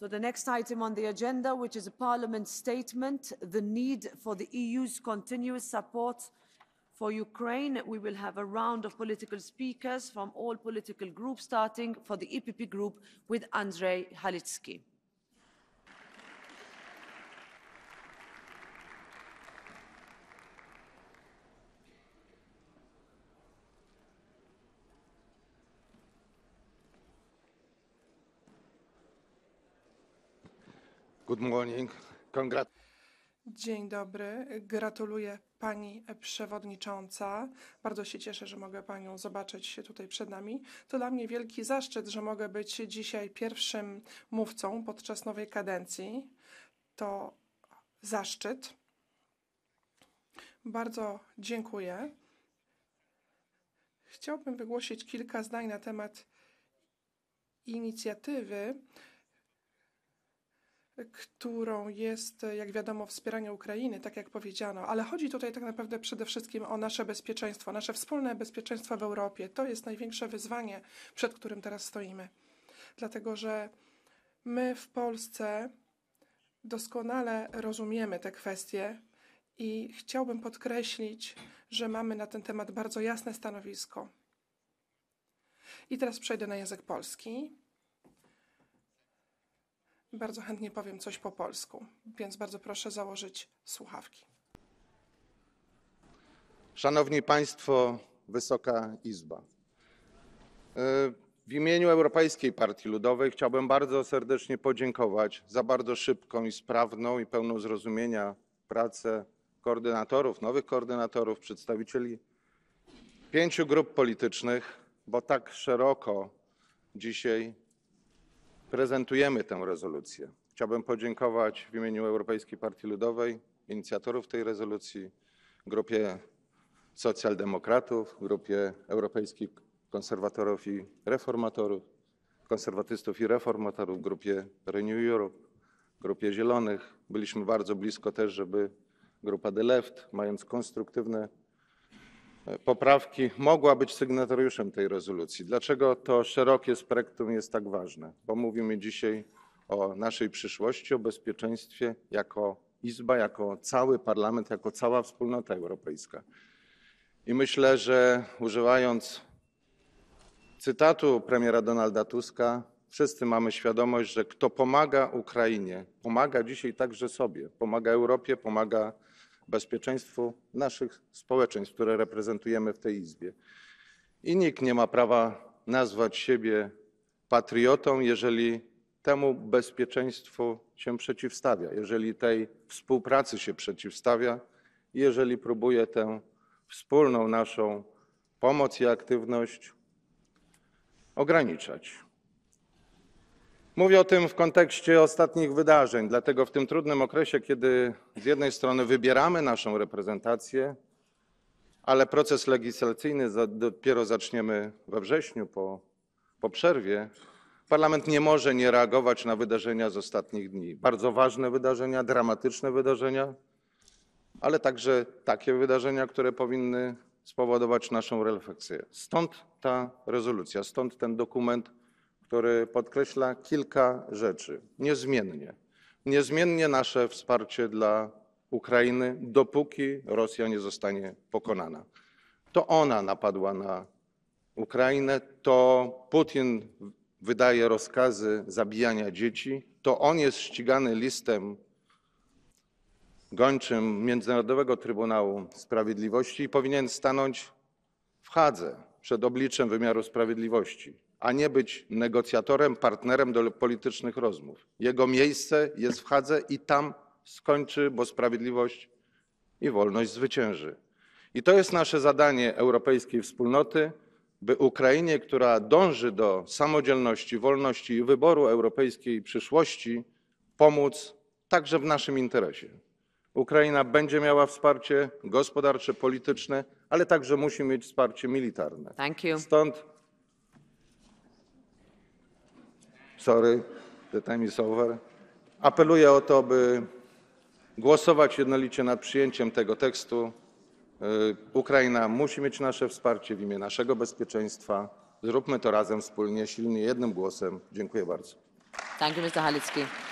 So the next item on the agenda, which is a Parliament statement, the need for the EU's continuous support for Ukraine. We will have a round of political speakers from all political groups, starting for the EPP group with Andrei Halitsky. Good morning. Congrat Dzień dobry. Gratuluję Pani Przewodnicząca. Bardzo się cieszę, że mogę Panią zobaczyć tutaj przed nami. To dla mnie wielki zaszczyt, że mogę być dzisiaj pierwszym mówcą podczas nowej kadencji. To zaszczyt. Bardzo dziękuję. Chciałbym wygłosić kilka zdań na temat inicjatywy którą jest, jak wiadomo, wspieranie Ukrainy, tak jak powiedziano, ale chodzi tutaj tak naprawdę przede wszystkim o nasze bezpieczeństwo, nasze wspólne bezpieczeństwo w Europie. To jest największe wyzwanie, przed którym teraz stoimy. Dlatego, że my w Polsce doskonale rozumiemy te kwestie i chciałbym podkreślić, że mamy na ten temat bardzo jasne stanowisko. I teraz przejdę na język polski bardzo chętnie powiem coś po polsku, więc bardzo proszę założyć słuchawki. Szanowni Państwo, Wysoka Izba. E, w imieniu Europejskiej Partii Ludowej chciałbym bardzo serdecznie podziękować za bardzo szybką i sprawną i pełną zrozumienia pracę koordynatorów, nowych koordynatorów, przedstawicieli pięciu grup politycznych, bo tak szeroko dzisiaj prezentujemy tę rezolucję. Chciałbym podziękować w imieniu Europejskiej Partii Ludowej, inicjatorów tej rezolucji, grupie socjaldemokratów, grupie europejskich konserwatorów i reformatorów, konserwatystów i reformatorów, grupie Renew Europe, grupie Zielonych. Byliśmy bardzo blisko też, żeby grupa The Left, mając konstruktywne poprawki mogła być sygnatariuszem tej rezolucji. Dlaczego to szerokie spektrum jest tak ważne? Bo mówimy dzisiaj o naszej przyszłości, o bezpieczeństwie jako Izba, jako cały parlament, jako cała wspólnota europejska. I myślę, że używając cytatu premiera Donalda Tuska, wszyscy mamy świadomość, że kto pomaga Ukrainie, pomaga dzisiaj także sobie, pomaga Europie, pomaga bezpieczeństwu naszych społeczeństw, które reprezentujemy w tej Izbie. I nikt nie ma prawa nazwać siebie patriotą, jeżeli temu bezpieczeństwu się przeciwstawia, jeżeli tej współpracy się przeciwstawia, jeżeli próbuje tę wspólną naszą pomoc i aktywność ograniczać. Mówię o tym w kontekście ostatnich wydarzeń, dlatego w tym trudnym okresie, kiedy z jednej strony wybieramy naszą reprezentację, ale proces legislacyjny dopiero zaczniemy we wrześniu po, po przerwie, Parlament nie może nie reagować na wydarzenia z ostatnich dni. Bardzo ważne wydarzenia, dramatyczne wydarzenia, ale także takie wydarzenia, które powinny spowodować naszą refleksję. Stąd ta rezolucja, stąd ten dokument który podkreśla kilka rzeczy niezmiennie. Niezmiennie nasze wsparcie dla Ukrainy, dopóki Rosja nie zostanie pokonana. To ona napadła na Ukrainę, to Putin wydaje rozkazy zabijania dzieci, to on jest ścigany listem gończym Międzynarodowego Trybunału Sprawiedliwości i powinien stanąć w Hadze przed obliczem wymiaru sprawiedliwości a nie być negocjatorem, partnerem do politycznych rozmów. Jego miejsce jest w Hadze i tam skończy, bo sprawiedliwość i wolność zwycięży. I to jest nasze zadanie europejskiej wspólnoty, by Ukrainie, która dąży do samodzielności, wolności i wyboru europejskiej przyszłości, pomóc także w naszym interesie. Ukraina będzie miała wsparcie gospodarcze, polityczne, ale także musi mieć wsparcie militarne. Stąd Sorry, the time is over. Apeluję o to, by głosować jednolicie nad przyjęciem tego tekstu. Y, Ukraina musi mieć nasze wsparcie w imię naszego bezpieczeństwa. Zróbmy to razem, wspólnie, silnie, jednym głosem. Dziękuję bardzo. Thank you, Mr. Halicki.